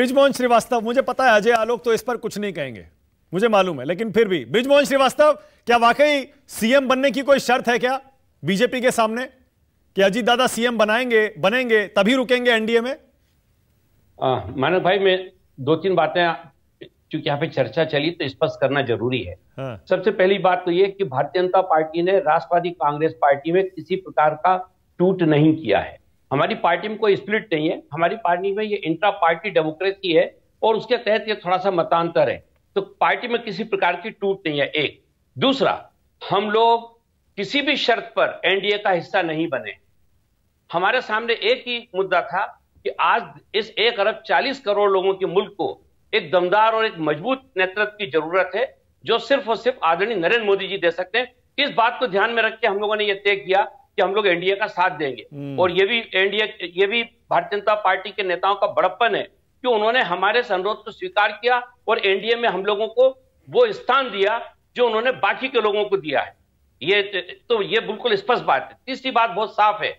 ब्रिजमोहन श्रीवास्तव मुझे पता है अजय आलोक तो इस पर कुछ नहीं कहेंगे मुझे मालूम है लेकिन फिर भी ब्रिजमोहन श्रीवास्तव क्या वाकई सीएम बनने की कोई शर्त है क्या बीजेपी के सामने कि अजीत दादा सीएम बनाएंगे बनेंगे तभी रुकेंगे एनडीए में मानव भाई मैं दो तीन बातें क्योंकि यहाँ पे चर्चा चली तो स्पष्ट करना जरूरी है हाँ। सबसे पहली बात तो ये कि भारतीय जनता पार्टी ने राष्ट्रवादी कांग्रेस पार्टी में किसी प्रकार का टूट नहीं किया है हमारी पार्टी में कोई स्प्लिट नहीं है हमारी पार्टी में ये इंट्रा पार्टी डेमोक्रेसी है और उसके तहत ये थोड़ा सा मतांतर है तो पार्टी में किसी प्रकार की टूट नहीं है एक दूसरा हम लोग किसी भी शर्त पर एनडीए का हिस्सा नहीं बने हमारे सामने एक ही मुद्दा था कि आज इस एक अरब चालीस करोड़ लोगों के मुल्क को एक दमदार और एक मजबूत नेतृत्व की जरूरत है जो सिर्फ और सिर्फ आदरणीय नरेंद्र मोदी जी दे सकते हैं इस बात को ध्यान में रख के हम लोगों ने यह तय किया कि हम लोग एनडीए का साथ देंगे हम्म। और ये भी एनडीए ये भी भारतीय जनता पार्टी के नेताओं का बड़प्पन है कि उन्होंने हमारे अनुरोध को स्वीकार किया और एनडीए में हम लोगों को वो स्थान दिया जो उन्होंने बाकी के लोगों को दिया है ये तो ये बिल्कुल स्पष्ट बात है तीसरी बात बहुत साफ है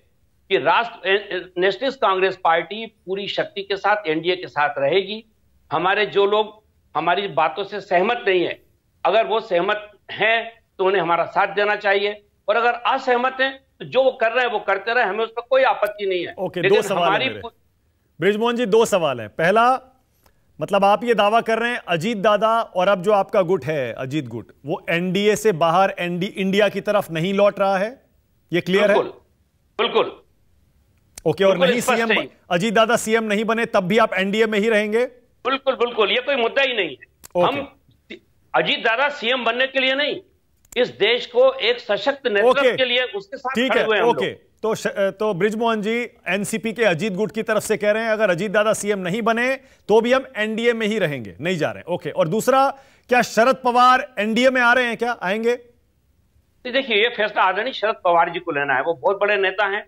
कि राष्ट्र नेशनलिस्ट कांग्रेस पार्टी पूरी शक्ति के साथ एनडीए के साथ रहेगी हमारे जो लोग हमारी बातों से सहमत नहीं है अगर वो सहमत हैं तो उन्हें हमारा साथ देना चाहिए और अगर असहमत हैं तो जो वो कर रहे हैं वो करते रहे हमें उसमें कोई आपत्ति नहीं है ओके दो सवाल ब्रिजमोहन जी दो सवाल है पहला मतलब आप ये दावा कर रहे हैं अजीत दादा और अब जो आपका गुट है अजीत गुट वो एनडीए से बाहर एनडी इंडिया की तरफ नहीं लौट रहा है ये क्लियर है बिल्कुल ओके और नहीं सीएम अजीत दादा सीएम नहीं बने तब भी आप एनडीए में ही रहेंगे बिल्कुल बिल्कुल ये कोई मुद्दा ही नहीं है हम अजीत दादा सीएम बनने के लिए नहीं इस देश को एक सशक्त नेतृत्व okay. के लिए उसके साथ ठीक है ओके okay. तो श, तो ब्रिजमोहन जी एनसीपी के अजीत गुट की तरफ से कह रहे हैं अगर अजीत दादा सीएम नहीं बने तो भी हम एनडीए में ही रहेंगे नहीं जा रहे ओके okay. और दूसरा क्या शरद पवार एनडीए में आ रहे हैं क्या आएंगे तो देखिए ये फैसला आदरणीय शरद पवार जी को लेना है वो बहुत बड़े नेता हैं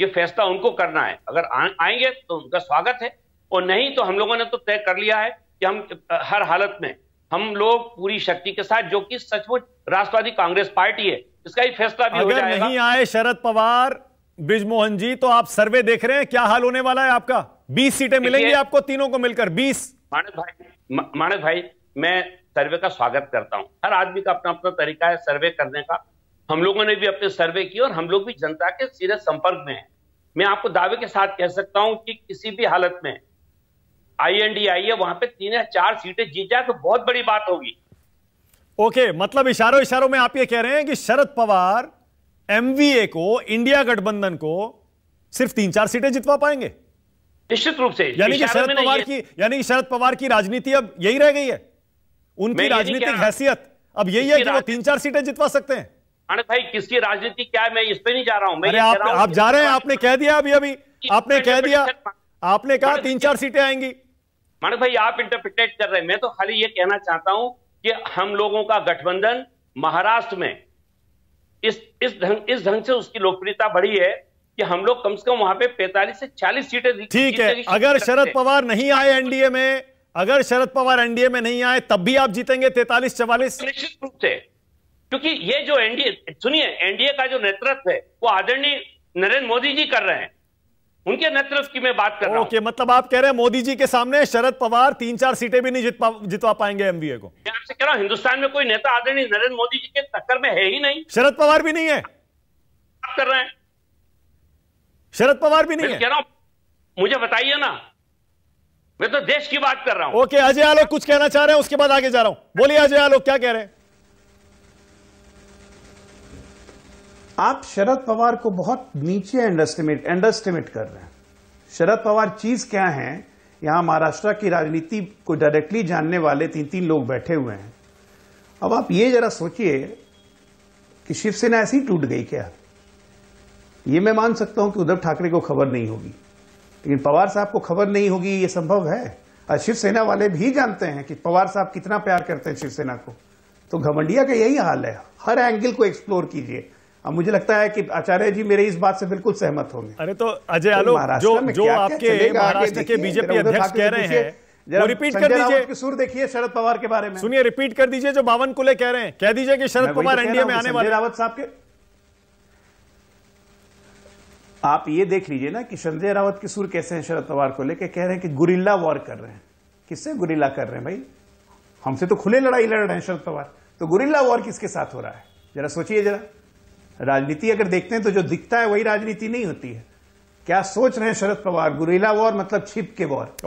ये फैसला उनको करना है अगर आ, आएंगे तो उनका स्वागत है और नहीं तो हम लोगों ने तो तय कर लिया है कि हम हर हालत में हम लोग पूरी शक्ति के साथ जो कि सचमुच राष्ट्रवादी कांग्रेस पार्टी है इसका ही फैसला भी हो जाएगा नहीं आए शरद पवार ब्रिजमोहन जी तो आप सर्वे देख रहे हैं क्या हाल होने वाला है आपका 20 सीटें मिलेंगी आपको तीनों को मिलकर 20 मानस भाई मानस भाई मैं सर्वे का स्वागत करता हूं हर आदमी का अपना अपना तरीका है सर्वे करने का हम लोगों ने भी अपने सर्वे किए और हम लोग भी जनता के सीधे संपर्क में है मैं आपको दावे के साथ कह सकता हूं कि किसी भी हालत में आई है वहां पे तीन या चार सीटें जीत जाए तो बहुत बड़ी बात होगी ओके मतलब इशारों इशारों में आप ये कह रहे हैं कि शरद पवार एमवीए को इंडिया गठबंधन को सिर्फ तीन चार सीटें जितवा पाएंगे निश्चित रूप से यानी कि शरद पवार की यानी कि शरद पवार की राजनीति अब यही रह गई है उनकी राजनीतिक हैसियत अब यही है कि वो तीन चार सीटें जितवा सकते हैं अरे भाई किसकी राजनीति क्या है मैं इस पे नहीं जा रहा हूं मैं आप, आप जा रहे हैं आपने कह दिया अभी अभी आपने कह दिया आपने कहा तीन चार सीटें आएंगी माने भाई आप इंटरप्रिटेट कर रहे हैं मैं तो खाली ये कहना चाहता हूं कि हम लोगों का गठबंधन महाराष्ट्र में इस इस ढंग इस ढंग से उसकी लोकप्रियता बढ़ी है कि हम लोग कम से कम वहां पे 45 से 40 सीटें ठीक है अगर शरद पवार नहीं आए एनडीए में अगर शरद पवार एनडीए में नहीं आए तब भी आप जीतेंगे तैतालीस चवालीस तो निश्चित रूप से क्योंकि ये जो एनडीए सुनिए एनडीए का जो नेतृत्व है वो आदरणीय नरेंद्र मोदी जी कर रहे हैं उनके नेतृत्व की मैं बात कर रहा हूँ मतलब आप कह रहे हैं मोदी जी के सामने शरद पवार तीन चार सीटें भी नहीं जितवा जितवा पाएंगे एमबीए को मैं आपसे कह रहा हूं हिंदुस्तान में कोई नेता आदरणीय नरेंद्र मोदी जी के टक्कर में है ही नहीं शरद पवार भी नहीं है आप कर रहे हैं शरद पवार भी नहीं है कह रहा हूं मुझे बताइए ना मैं तो देश की बात कर रहा हूं ओके अजय आलोक कुछ कहना चाह रहे हैं उसके बाद आगे जा रहा हूं बोलिए अजय आलोक क्या कह रहे हैं आप शरद पवार को बहुत नीचे अंडरस्टिमेट अंडरस्टिमेट कर रहे हैं शरद पवार चीज क्या है यहां महाराष्ट्र की राजनीति को डायरेक्टली जानने वाले तीन तीन लोग बैठे हुए हैं अब आप ये जरा सोचिए कि शिवसेना ऐसी टूट गई क्या ये मैं मान सकता हूं कि उद्धव ठाकरे को खबर नहीं होगी लेकिन पवार साहब को खबर नहीं होगी ये संभव है और शिवसेना वाले भी जानते हैं कि पवार साहब कितना प्यार करते हैं शिवसेना को तो घमंडिया का यही हाल है हर एंगल को एक्सप्लोर कीजिए अब मुझे लगता है कि आचार्य जी मेरे इस बात से बिल्कुल सहमत होंगे अरे तो अजय आलो तो जो, जो आपके महाराष्ट्र के बीजेपी अध्यक्ष कह रहे हैं वो रिपीट कर दीजिए सुर देखिए शरद पवार के बारे में सुनिए रिपीट कर दीजिए जो बावन कुले कह रहे हैं कह दीजिए कि शरद तो पवार एनडीए में आने वाले रावत साहब के आप ये देख लीजिए ना कि संजय रावत के सुर कैसे हैं शरद पवार को लेके कह रहे हैं कि गुरिल्ला वॉर कर रहे हैं किससे गुरिल्ला कर रहे हैं भाई हमसे तो खुले लड़ाई लड़ रहे हैं शरद पवार तो गुरिल्ला वॉर किसके साथ हो रहा है जरा सोचिए जरा राजनीति अगर देखते हैं तो जो दिखता है वही राजनीति नहीं होती है क्या सोच रहे हैं शरद पवार गुरेला वॉर मतलब छिप के वॉर